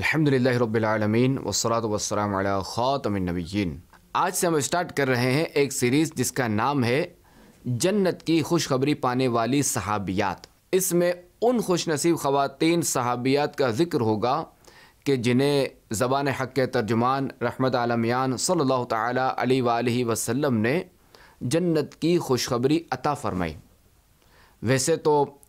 अलहमदिल्ला रबालमीन वसलात आज से हम स्टार्ट कर रहे हैं एक सीरीज़ जिसका नाम है जन्नत की खुशखबरी पाने वाली सहाबियात इसमें उन खुश नसीब ख़वातीन सहाबियात का ज़िक्र होगा कि जिन्हें ज़बान हक़ के तर्जुमान रहमत आलमियान सल्ला तसल्म ने जन्नत की खुशखबरी अता फ़रमाई वैसे तो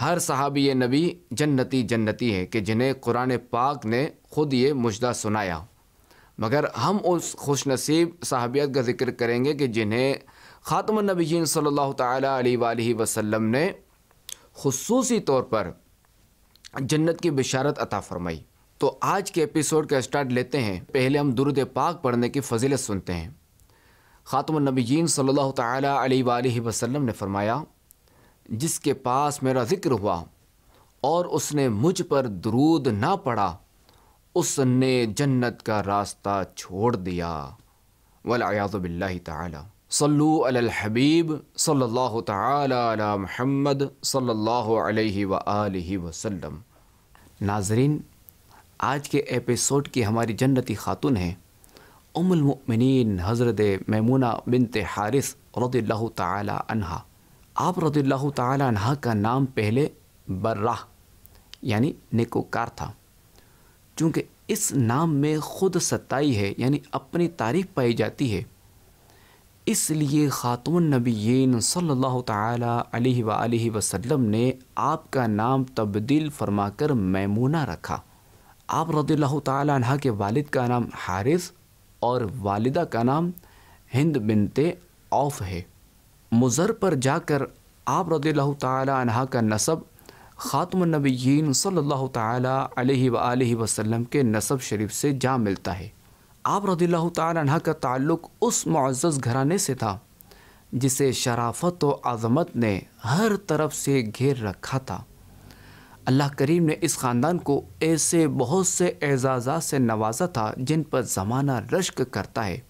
हर सहाबी नबी जन्नती जन्नती है कि जिन्हें कुरान पाक ने ख़ुद ये मुजदा सुनाया मगर हम उस खुश नसीब साहबियत का जिक्र करेंगे कि जिन्हें ख़ातम नबीन सल्ला वसम ने खसूसी तौर पर जन्नत की बिशारत अता फ़रमाई तो आज के एपिसोड का स्टार्ट लेते हैं पहले हम दुरुद पाक पढ़ने की फजीलत सुनते हैं ख़ातम नबी सल्ला वसम ने फ़रमाया जिसके पास मेरा ज़िक्र हुआ और उसने मुझ पर दरूद ना पड़ा उसने जन्नत का रास्ता छोड़ दिया वलायाज़बिल्ला तल्लु हबीब सल्ला तहमद सल्ला वसम नाजरीन आज के एपिसोड की हमारी जन्नती खातून हैं उमुलमिन हज़रत मैमूना बिनत हारिस रद्ला तहा आप रदील्ला तह का नाम पहले बर्राह यानी नेकोकार था चूँकि इस नाम में खुद सताई है यानी अपनी तारीफ पाई जाती है इसलिए ख़ातून नबीन सल्लल्लाहु अलैहि वसल्लम ने आपका नाम तब्दील फरमाकर मैमूना रखा आप रदील्ला तह के वालिद का नाम हारिस और वालिदा का नाम हिंद बिनते औफ है मुज़र पर जाकर आप रदी तह का नसब ख़ातमनबीन सल्ला तह वसम के नसब शरीफ से जा मिलता है आप रदील तह का ताल्लुक़ उस मज़ज़ घराने से था जिसे शराफत व आज़मत ने हर तरफ से घेर रखा था अल्लाह करीम ने इस ख़ानदान को ऐसे बहुत से एजाजा से नवाजा था जिन पर ज़माना रश्क करता है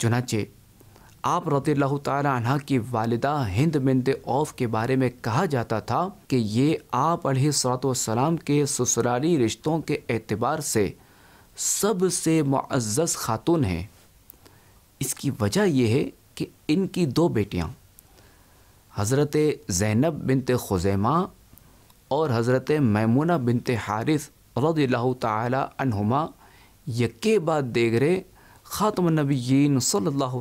चुनाचे आप रतील्ला तन की वालदा हिंद बिनत औफ के बारे में कहा जाता था कि ये आप सलाम के ससुराली रिश्तों के अतबार से सबसे मज़्ज़ ख़ातून हैं इसकी वजह यह है कि इनकी दो बेटियाँ हज़रत ज़ैनब बिनत खुजैमा और हज़रत ममूना बिनत हारिस रदील्ला तहुमा यके बाद देगरे ख़ातमनबीन सल्लल्लाहु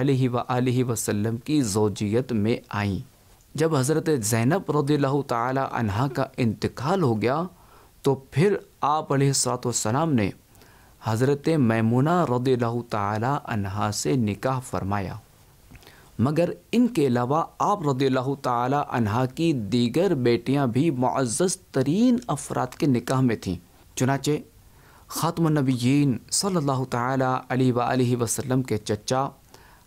अलैहि व वसल्लम की जोजियत में आईं जब हज़रत ज़ैनब रदील्ला तहा का इंतकाल हो गया तो फिर आप सलाम ने हज़रत मैमुना रदील्ला तहा से निकाह फरमाया मगर इनके अलावा आप रदील्ला तहा की दीगर बेटियाँ भी मज्ज़ तरीन अफराद के निकाह में थीं चुनाचे नबीन सल्ला तली वसम के चचा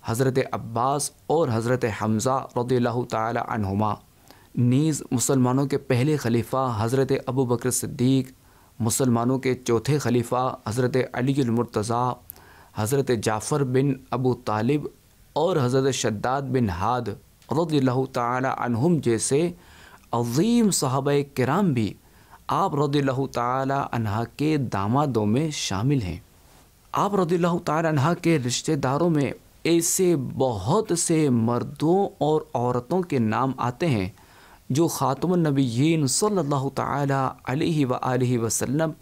हज़रत अब्बास और हज़रत हमज़ा रदील्ला तुमा नीज़ मुसलमानों के पहले खलीफ़ा हज़रत अबू बकर मुसलमानों के चौथे खलीफ़ा हज़रत अलीमरतज़ा हज़रत जाफ़र बिन अबू तालिब और हज़रत शद्दाद बिन हाद रदील्ला तुम जैसे अजीम साहब कराम भी आप रदील्ला तहा के दामादों में शामिल हैं आप रदील्ला तहा के रिश्तेदारों में ऐसे बहुत से मर्दों और औरतों के नाम आते हैं जो ख़ातमनबीन सल्ला अलैहि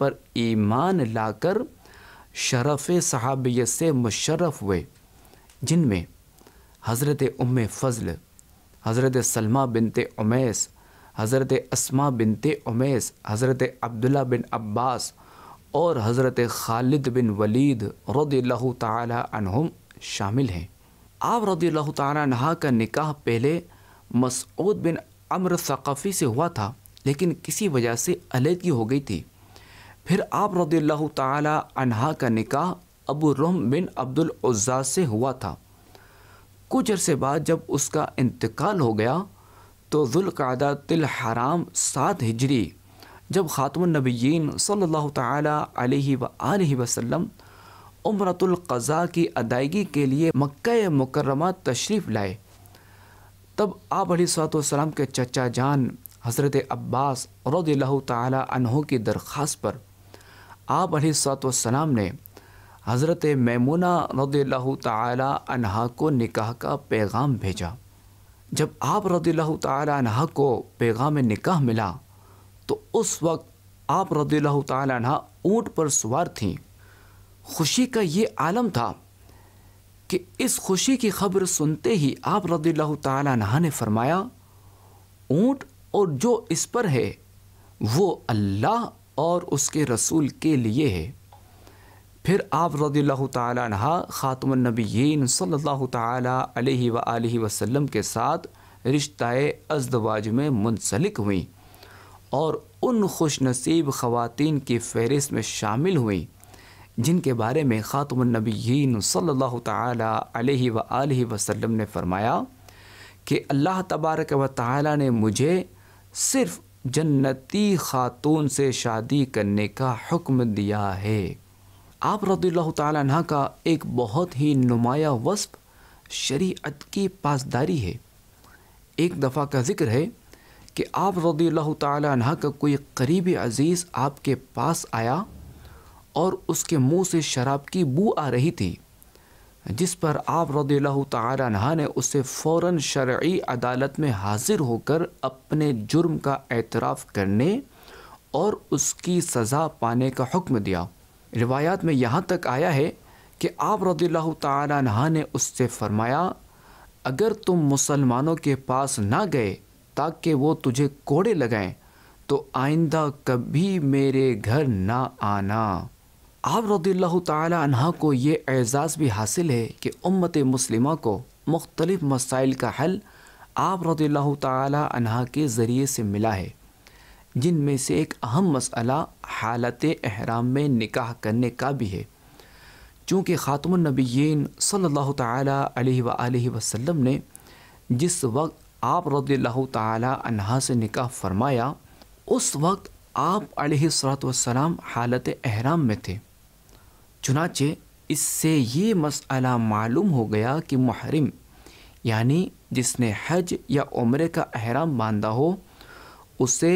पर ईमान लाकर शरफ़ सहाबियत से मुशरफ हुए जिनमें हज़रत उम फ़ज़ल हज़रत सलमा बिनते उमैस हज़रत असमा बिनते उमेस हज़रत अब्दुल्ला बिन अब्बास और हज़रत खालिद बिन वलीद रदील्ला तहम शामिल हैं आप रदील्ला तहा का निकाह पहले मसऊद बिन अमर सकाफ़ी से हुआ था लेकिन किसी वजह से अलहदगी हो गई थी फिर आप रदील्ला तहा का निकाह अबू रहम बिन अब्दुल उज़्ज़ा से हुआ था कुछ अरसे बाद जब उसका इंतकाल हो गया तो तिल हराम सात हिजरी जब ख़ातमनबीन सल्लल्लाहु ताला अलैहि उम्रतुल्क़ा की अदायगी के लिए मक्का मुकरमा तशरीफ़ लाए तब आप सलाम के चचा जान हज़रत अब्बास रदील्ला तहों की दरख्वास पर आप सलाम ने हज़रत मैमुना रदील्ला तहा को निकाह का पैगाम भेजा जब आप रदील्ला तह को पैगाम निकाह मिला तो उस वक्त आप रदील्ला तह ऊँट पर सवार थीं खुशी का ये आलम था कि इस खुशी की खबर सुनते ही आप रदील्ला तह ने फरमाया ऊँट और जो इस पर है वो अल्लाह और उसके रसूल के लिए है फिर आप रदील्ला तहा ख़ातमनबीन सल्ला तह वसम के साथ रिश्ता अजदवाज में मुंसलिक हुई और उन खुश नसीब ख़वान की फहरिस्त में शामिल हुई जिनके बारे में ख़ातमनबीन सल्ला तह वसम ने फ़रमाया कि अल्लाह तबारक व ताली ने मुझे सिर्फ़ जन्नती ख़ातून से शादी करने का हुक्म दिया है आप रदी तह का एक बहुत ही नुमाया वस्फ शरीत की पासदारी है एक दफ़ा का ज़िक्र है कि आप रदी तह का कोई करीबी अज़ीज़ आपके पास आया और उसके मुंह से शराब की बू आ रही थी जिस पर आप रदी तहा ने उसे फ़ौर शर्य अदालत में हाजिर होकर अपने जुर्म का एतराफ़ करने और उसकी सज़ा पाने का हुक्म दिया रिवायात में यहाँ तक आया है कि आप रदील्ला तह ने उससे फरमाया अगर तुम मुसलमानों के पास ना गए ताकि वो तुझे कोड़े लगाएं तो आइंदा कभी मेरे घर ना आना आप रदील तह को ये एज़ाज़ भी हासिल है कि उम्मत मुस्लिमा को मुख्तलिफ़ मसाइल का हल आप रदील तह के ज़रिए से मिला है जिनमें से एक अहम मसला हालत अहराम में निकाह करने का भी है चूँकि ख़ातमनबीन सल्ह ताला ने जिस वक्त आप रद्ला तहा से निकाह फरमाया उस वक्त आप वसलाम हालत अहराम में थे चुनाचे इससे ये मसला मालूम हो गया कि महरम यानी जिसने हज या उम्र का अहराम बांधा हो उसे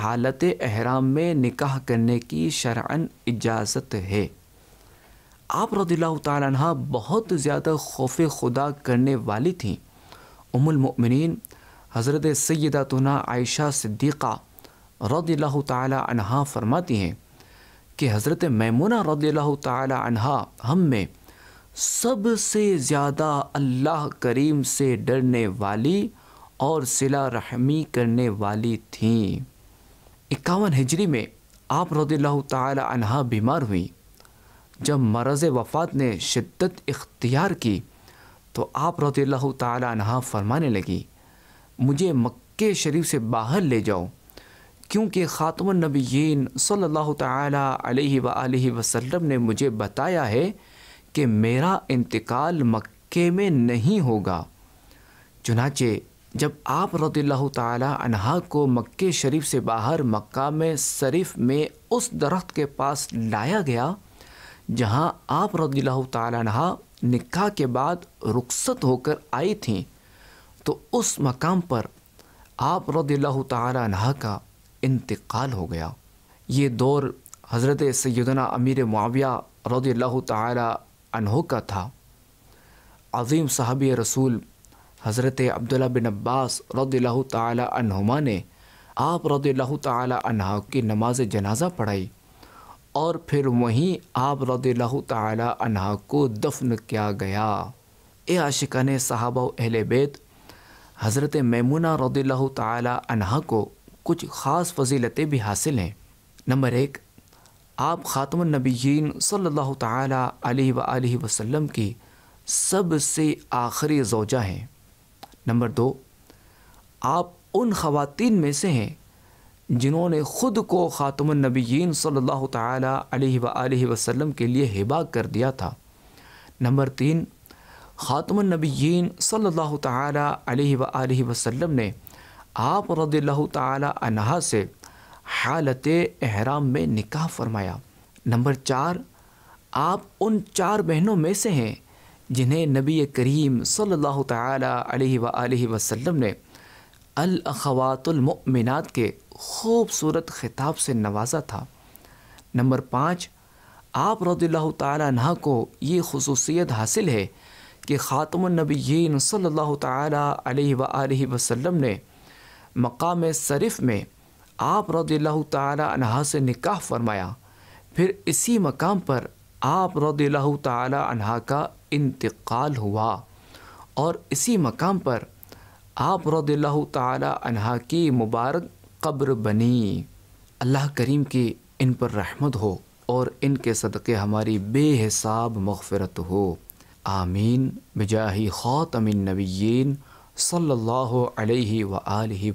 हालत अहराम में निकाह करने की शरा इजाज़त है आप रदील्ला तह बहुत ज़्यादा खौफ खुदा करने वाली थीं उमुलमिन हज़रत सैदातना आयशा सिद्दीक़ा रदील्ला तह फरमाती हैं कि हज़रत ममूना रदील्ला तह हम में सबसे ज़्यादा अल्लाह करीम से डरने वाली और सिला रहमी करने वाली थीं इक्यावन हिजरी में आप रदील्ला तहा बीमार हुई जब मरज़ वफ़ात ने शिद्दत इख्तियार की तो आप रदील्ला तह फरमाने लगी मुझे मक्के शरीफ से बाहर ले जाओ क्योंकि ख़ातम नबीन सल्लल्लाहु ताला ने मुझे बताया है कि मेरा इंतकाल मक्के में नहीं होगा चुनाचे जब आप रदील्ला तहा को मक्के शरीफ से बाहर मक्का में शरीफ में उस दरख्त के पास लाया गया जहां आप रदील्ला तहा निकाह के बाद रुखसत होकर आई थीं तो उस मकाम पर आप रदील्ला तहा का इंतकाल हो गया ये दौर हज़रत सैदना अमीर माविया रदील्ला तहों का था अज़ीम साहब रसूल हज़रत अब्दुल्ला बिन अब्बास रदील्ला तुमा ने आप रदील्ला तहा की नमाज जनाजा पढ़ाई और फिर वहीं आप रदील्ला तहा को दफन किया गया ए ने साहबा अहल बैत हज़रत ममूना रदील्ला तहा को कुछ ख़ास फजीलतें भी हासिल हैं नंबर एक आप ख़ातमनबीन सल्ला तसलम की सबसे आखिरी जोजा हैं नंबर दो आप उन ख़वातीन में से हैं जिन्होंने ख़ुद को ख़ातमनबीन सल्ला वसम के लिए हिबा कर दिया था नंबर तीन ख़ातमनबीन सल्ला वसम ने आप रदील्ला तहा से हालत अहराम में निकाह फरमाया नंबर चार आप उन चार बहनों में से हैं जिन्हें नबी करीम सल्लल्लाहु अलैहि सल्ला वसल्लम ने अलअवातमिनत के खूबसूरत ख़िताब से नवाजा था नंबर पाँच आप रदील्ला तह को ये खसूसियत हासिल है कि ख़ातमनबीन सल्ला अलैहि वसल्लम ने मकाम शरीफ में आप रदील्ला तह से निकाह फरमाया फिर इसी मकाम पर आप रदी तहा का इंतकाल हुआ और इसी मकाम पर आप रदी तहा की मुबारक कब्र बनी अल्लाह करीम की इन पर रहमत हो और इनके सदक़े हमारी बेहिसाब मफ़रत हो आमीन बजाही ख़ातमिन नबीन सल्ला अलैहि